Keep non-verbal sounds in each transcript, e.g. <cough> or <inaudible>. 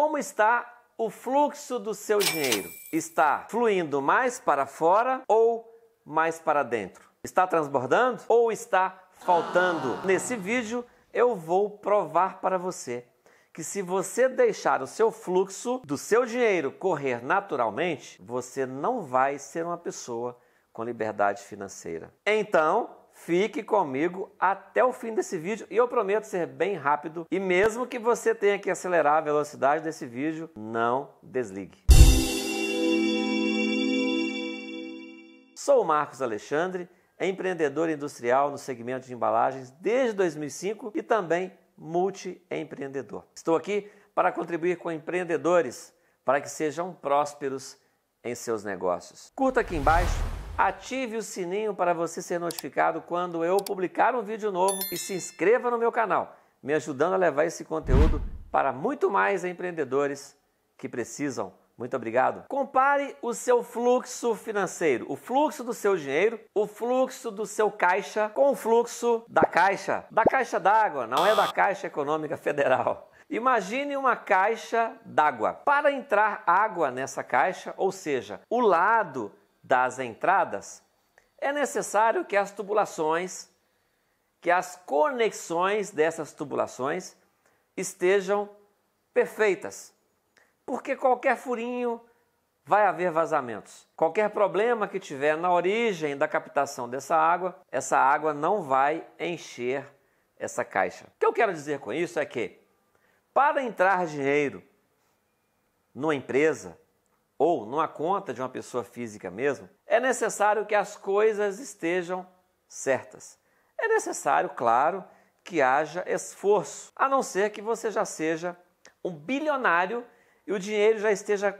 Como está o fluxo do seu dinheiro? Está fluindo mais para fora ou mais para dentro? Está transbordando ou está faltando? Nesse vídeo eu vou provar para você que se você deixar o seu fluxo do seu dinheiro correr naturalmente, você não vai ser uma pessoa com liberdade financeira. Então, Fique comigo até o fim desse vídeo e eu prometo ser bem rápido. E mesmo que você tenha que acelerar a velocidade desse vídeo, não desligue. Sou o Marcos Alexandre, empreendedor industrial no segmento de embalagens desde 2005 e também multiempreendedor. Estou aqui para contribuir com empreendedores para que sejam prósperos em seus negócios. Curta aqui embaixo Ative o sininho para você ser notificado quando eu publicar um vídeo novo e se inscreva no meu canal, me ajudando a levar esse conteúdo para muito mais empreendedores que precisam. Muito obrigado. Compare o seu fluxo financeiro, o fluxo do seu dinheiro, o fluxo do seu caixa com o fluxo da caixa, da caixa d'água, não é da Caixa Econômica Federal. Imagine uma caixa d'água. Para entrar água nessa caixa, ou seja, o lado das entradas, é necessário que as tubulações, que as conexões dessas tubulações estejam perfeitas, porque qualquer furinho vai haver vazamentos. Qualquer problema que tiver na origem da captação dessa água, essa água não vai encher essa caixa. O que eu quero dizer com isso é que, para entrar dinheiro numa empresa, ou numa conta de uma pessoa física mesmo, é necessário que as coisas estejam certas. É necessário, claro, que haja esforço, a não ser que você já seja um bilionário e o dinheiro já esteja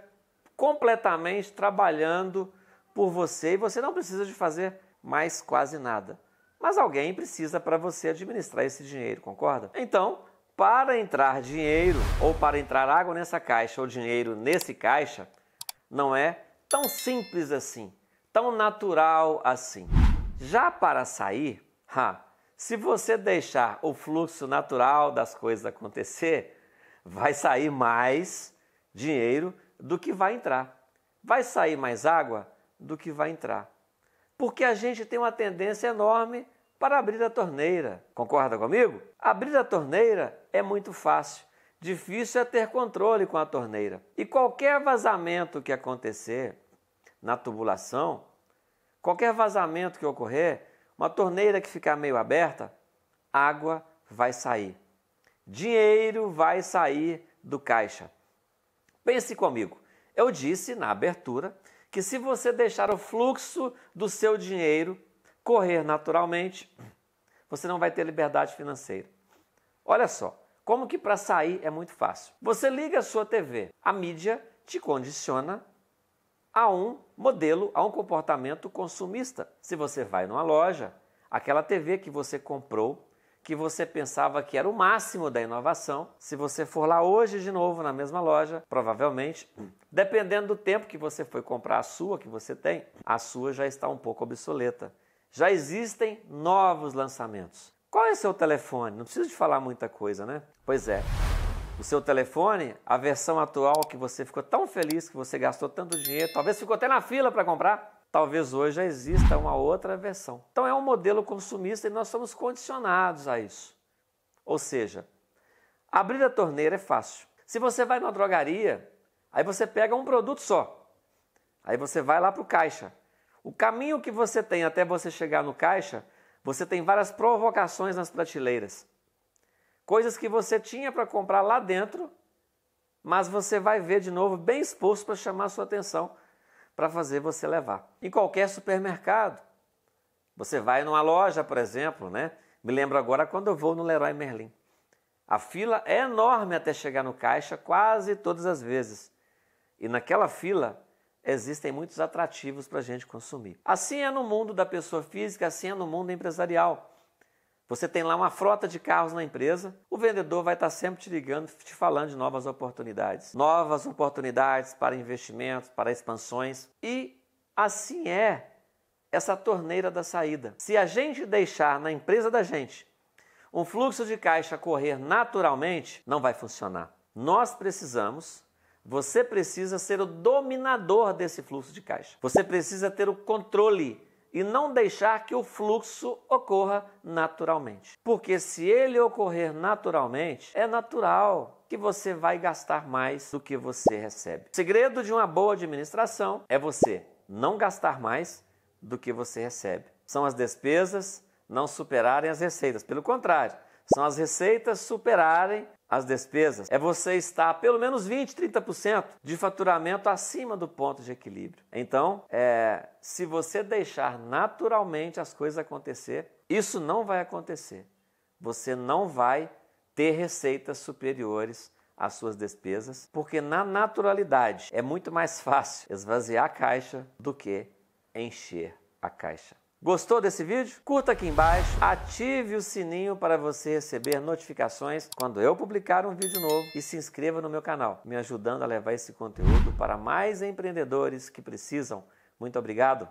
completamente trabalhando por você e você não precisa de fazer mais quase nada. Mas alguém precisa para você administrar esse dinheiro, concorda? Então, para entrar dinheiro ou para entrar água nessa caixa ou dinheiro nesse caixa, não é tão simples assim, tão natural assim. Já para sair, ha, se você deixar o fluxo natural das coisas acontecer, vai sair mais dinheiro do que vai entrar. Vai sair mais água do que vai entrar. Porque a gente tem uma tendência enorme para abrir a torneira. Concorda comigo? Abrir a torneira é muito fácil. Difícil é ter controle com a torneira. E qualquer vazamento que acontecer na tubulação, qualquer vazamento que ocorrer, uma torneira que ficar meio aberta, água vai sair. Dinheiro vai sair do caixa. Pense comigo. Eu disse na abertura que se você deixar o fluxo do seu dinheiro correr naturalmente, você não vai ter liberdade financeira. Olha só, como que para sair é muito fácil? Você liga a sua TV, a mídia te condiciona a um modelo, a um comportamento consumista. Se você vai numa loja, aquela TV que você comprou, que você pensava que era o máximo da inovação, se você for lá hoje de novo na mesma loja, provavelmente, <clears throat> dependendo do tempo que você foi comprar a sua, que você tem, a sua já está um pouco obsoleta. Já existem novos lançamentos. Qual é o seu telefone? Não preciso de falar muita coisa, né? Pois é. O seu telefone, a versão atual que você ficou tão feliz que você gastou tanto dinheiro, talvez ficou até na fila para comprar, talvez hoje já exista uma outra versão. Então é um modelo consumista e nós somos condicionados a isso. Ou seja, abrir a torneira é fácil. Se você vai numa drogaria, aí você pega um produto só. Aí você vai lá para o caixa. O caminho que você tem até você chegar no caixa você tem várias provocações nas prateleiras. Coisas que você tinha para comprar lá dentro, mas você vai ver de novo bem exposto para chamar sua atenção, para fazer você levar. Em qualquer supermercado. Você vai numa loja, por exemplo, né? Me lembro agora quando eu vou no Leroy Merlin. A fila é enorme até chegar no caixa, quase todas as vezes. E naquela fila existem muitos atrativos para a gente consumir. Assim é no mundo da pessoa física, assim é no mundo empresarial. Você tem lá uma frota de carros na empresa, o vendedor vai estar sempre te ligando, te falando de novas oportunidades. Novas oportunidades para investimentos, para expansões. E assim é essa torneira da saída. Se a gente deixar na empresa da gente um fluxo de caixa correr naturalmente, não vai funcionar. Nós precisamos você precisa ser o dominador desse fluxo de caixa. Você precisa ter o controle e não deixar que o fluxo ocorra naturalmente. Porque se ele ocorrer naturalmente, é natural que você vai gastar mais do que você recebe. O segredo de uma boa administração é você não gastar mais do que você recebe. São as despesas não superarem as receitas. Pelo contrário, são as receitas superarem as despesas é você estar pelo menos 20, 30% de faturamento acima do ponto de equilíbrio. Então, é, se você deixar naturalmente as coisas acontecer, isso não vai acontecer. Você não vai ter receitas superiores às suas despesas, porque na naturalidade é muito mais fácil esvaziar a caixa do que encher a caixa. Gostou desse vídeo? Curta aqui embaixo, ative o sininho para você receber notificações quando eu publicar um vídeo novo e se inscreva no meu canal, me ajudando a levar esse conteúdo para mais empreendedores que precisam. Muito obrigado!